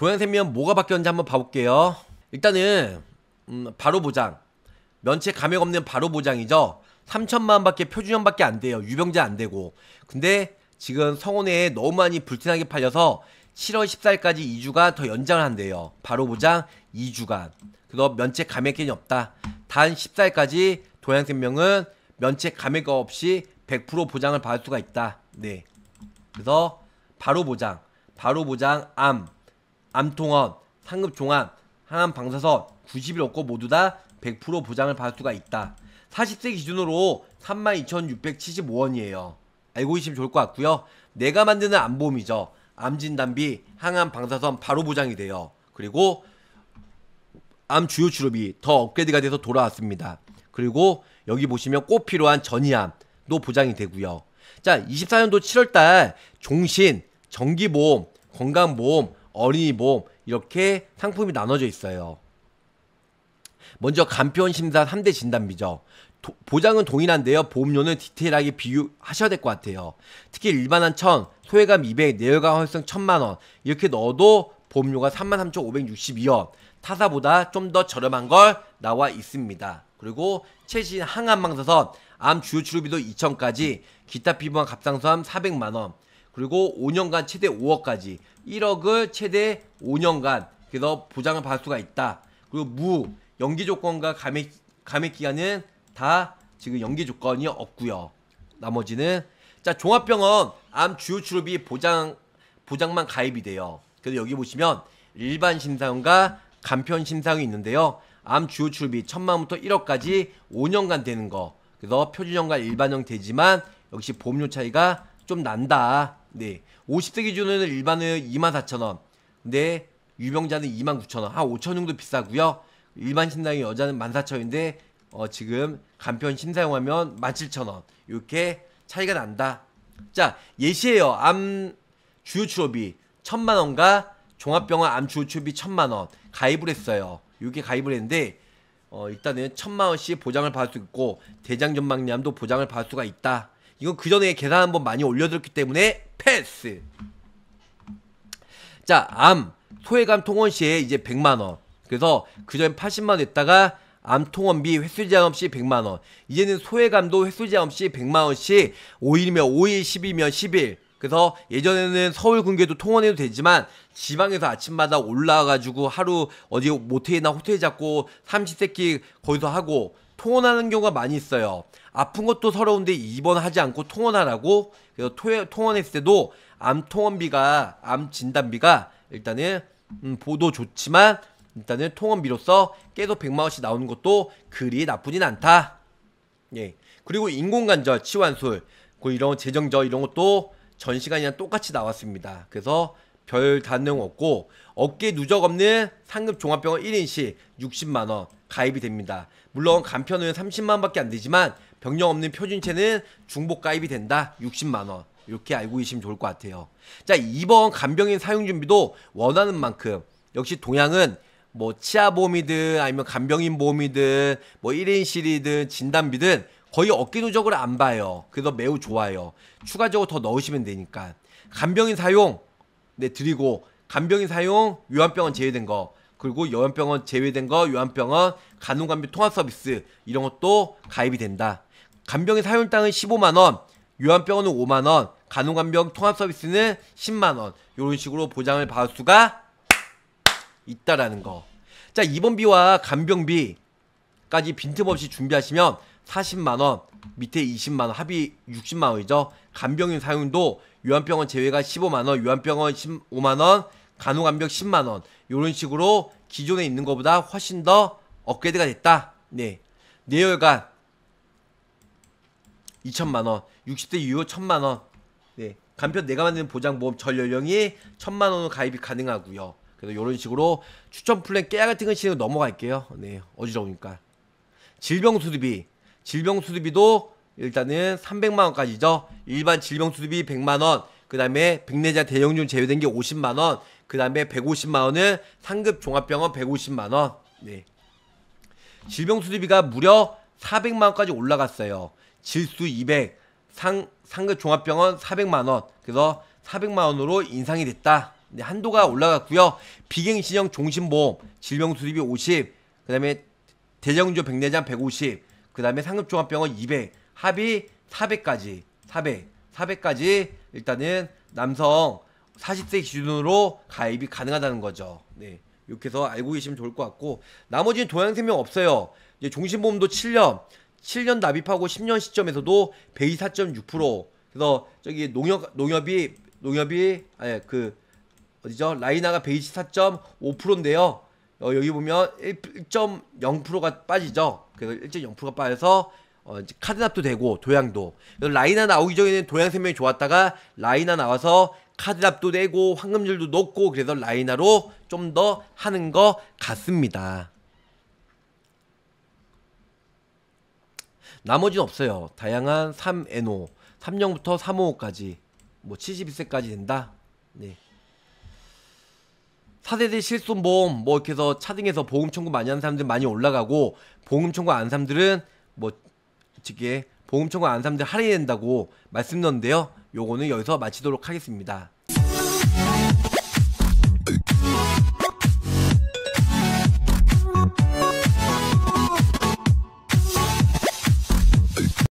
동양생면 뭐가 바뀌었는지 한번 봐볼게요. 일단은 음, 바로 보장. 면책 감액 없는 바로 보장이죠. 3천만 밖에 표준형밖에 안 돼요. 유병자 안 되고. 근데 지금 성원에 너무 많이 불티나게 팔려서 7월 14일까지 2주간 더 연장을 한대요. 바로 보장 2주간. 그래서 면책 감액 개념 없다. 단 14일까지 동양생명은 면책 감액 없이 100% 보장을 받을 수가 있다. 네. 그래서 바로 보장, 바로 보장 암 암통원, 상급 종합, 항암 방사선 90일 없고 모두 다 100% 보장을 받을 수가 있다. 40세 기준으로 32,675원이에요. 알고 계시면 좋을 것 같고요. 내가 만드는 암보험이죠. 암진단비, 항암 방사선 바로 보장이 돼요. 그리고 암 주요 치료비 더 업그레이드가 돼서 돌아왔습니다. 그리고 여기 보시면 꼭 필요한 전이암도 보장이 되고요. 자, 24년도 7월달 종신, 정기보험, 건강보험, 어린이 보험 이렇게 상품이 나눠져 있어요. 먼저 간편 심사 3대 진단비죠. 도, 보장은 동일한데요. 보험료는 디테일하게 비유하셔야 될 것 같아요. 특히 일반한 1000, 소외감 200, 내열감 활성 1000만원 이렇게 넣어도 보험료가 33,562원 타사보다 좀 더 저렴한 걸 나와 있습니다. 그리고 최신 항암망사선 암 주요 치료비도 2천까지 기타 피부암 갑상선 400만원 그리고 5년간 최대 5억까지 1억을 최대 5년간 그래서 보장을 받을 수가 있다. 그리고 무 연기 조건과 감액 감액 기간은 다 지금 연기 조건이 없고요. 나머지는 자 종합병원 암 주요 출료이 보장 보장만 가입이 돼요. 그래서 여기 보시면 일반 심사원과 간편 심사원이 있는데요. 암 주요 출료이 천만부터 1억까지 5년간 되는 거. 그래서 표준형과 일반형 되지만 역시 보험료 차이가 좀 난다. 네. 5 0세 기준으로는 일반은 24,000원. 근데 유명자는 29,000원. 한 5,000원 정도 비싸고요. 일반 신당의 여자는 14,000원인데 어, 지금 간편 신사용하면 17,000원. 이렇게 차이가 난다. 자, 예시예요. 암 주요 치료비 1,000만 원과 종합병원 암 주요 치료비 1,000만 원 가입을 했어요. 이게 가입을 했는데 어, 일단은 1,000만 원씩 보장을 받을 수 있고 대장 전망량도 보장을 받을 수가 있다. 이건 그 전에 계산 한번 많이 올려드렸기 때문에 패스. 자, 암 소외감 통원 시에 이제 100만 원. 그래서 그 전에 80만 원 했다가 암 통원비 횟수 제한 없이 100만 원. 이제는 소외감도 횟수 제한 없이 100만 원씩 5일이면 5일, 10이면 10일. 그래서 예전에는 서울 근교도 통원해도 되지만 지방에서 아침마다 올라와가지고 하루 어디 모텔이나 호텔 잡고 삼시세끼 거기서 하고 통원하는 경우가 많이 있어요. 아픈 것도 서러운데 입원하지 않고 통원하라고 그래서 토해, 통원했을 때도 암 통원비가 암 진단비가 일단은 음, 보도 좋지만 일단은 통원비로서 계속 100만 원씩 나오는 것도 그리 나쁘진 않다. 예. 그리고 인공관절 치환술 그리고 이런 재정저 이런 것도 전 시간이랑 똑같이 나왔습니다. 그래서 별 단능 없고 어깨 누적 없는 상급 종합병원 1인시 60만원 가입이 됩니다. 물론 간편은 30만원밖에 안 되지만 병력 없는 표준체는 중복 가입이 된다 60만원 이렇게 알고 계시면 좋을 것 같아요. 자이번 간병인 사용 준비도 원하는 만큼 역시 동양은 뭐 치아 보험이든 아니면 간병인 보험이든 뭐 1인 실이든 진단비든 거의 어깨 누적을 안 봐요. 그래서 매우 좋아요. 추가적으로 더 넣으시면 되니까. 간병인 사용 네, 드리고 간병인 사용 요한병원 제외된 거 그리고 요한병원 제외된 거 요한병원 간호간병 통합 서비스 이런 것도 가입이 된다. 간병인 사용 땅은 15만 원, 요한병원은 5만 원, 간호간병 통합 서비스는 10만 원 이런 식으로 보장을 받을 수가 있다라는 거. 자 입원비와 간병비까지 빈틈없이 준비하시면 40만원, 밑에 20만원, 합이 60만원이죠. 간병인 사용도 요한병원 제외가 15만원, 요한병원 15만원, 간호간병 10만원, 이런 식으로 기존에 있는 것보다 훨씬 더 업그레이드가 됐다. 네. 내열간 2천만원, 60대 유효 1천만원, 네. 간편 내가 만드는 보장보험 전연령이 1천만원으로 가입이 가능하고요 그래서 이런 식으로 추천 플랜 깨알 같은 거시로 넘어갈게요. 네, 어지러우니까. 질병 수리비 질병 수리비도 일단은 300만 원까지죠. 일반 질병 수리비 100만 원, 그다음에 백내장 대형균 제외된 게 50만 원, 그다음에 150만 원은 상급 종합병원 150만 원. 네. 질병 수리비가 무려 400만 원까지 올라갔어요. 질수 200, 상 상급 종합병원 400만 원. 그래서 400만 원으로 인상이 됐다. 네, 한도가 올라갔고요. 비갱신형 종신보험 질병 수리비 50, 그다음에 대정조 백내장 150, 그 다음에 상급종합병원 200, 합이 400까지, 400, 400까지 일단은 남성 40세 기준으로 가입이 가능하다는 거죠. 네. 이렇게 해서 알고 계시면 좋을 것 같고, 나머지는 동양생명 없어요. 이제 종신보험도 7년, 7년 납입하고 10년 시점에서도 베이 4.6%. 그래서 저기 농협, 농협이, 농협이, 아니, 그, 어디죠? 라이나가 베이시 4.5%인데요. 어, 여기 보면 1.0%가 빠지죠. 그래서 1.0%가 빠져서 어, 이제 카드납도 되고 도양도 라이나 나오기 전에는 도양 세명이 좋았다가 라이나 나와서 카드납도 되고 황금률도 높고 그래서 라이나로 좀 더 하는 것 같습니다. 나머지는 없어요. 다양한 3NO 3형부터 355까지 뭐 72세까지 된다. 네. 차세대 실손보험 뭐 이렇게 해서 차등해서 보험 청구 많이 하는 사람들 많이 올라가고 보험 청구 안 사람들은 뭐 솔직히 보험 청구 안 사람들 할인된다고 말씀드렸는데요. 요거는 여기서 마치도록 하겠습니다.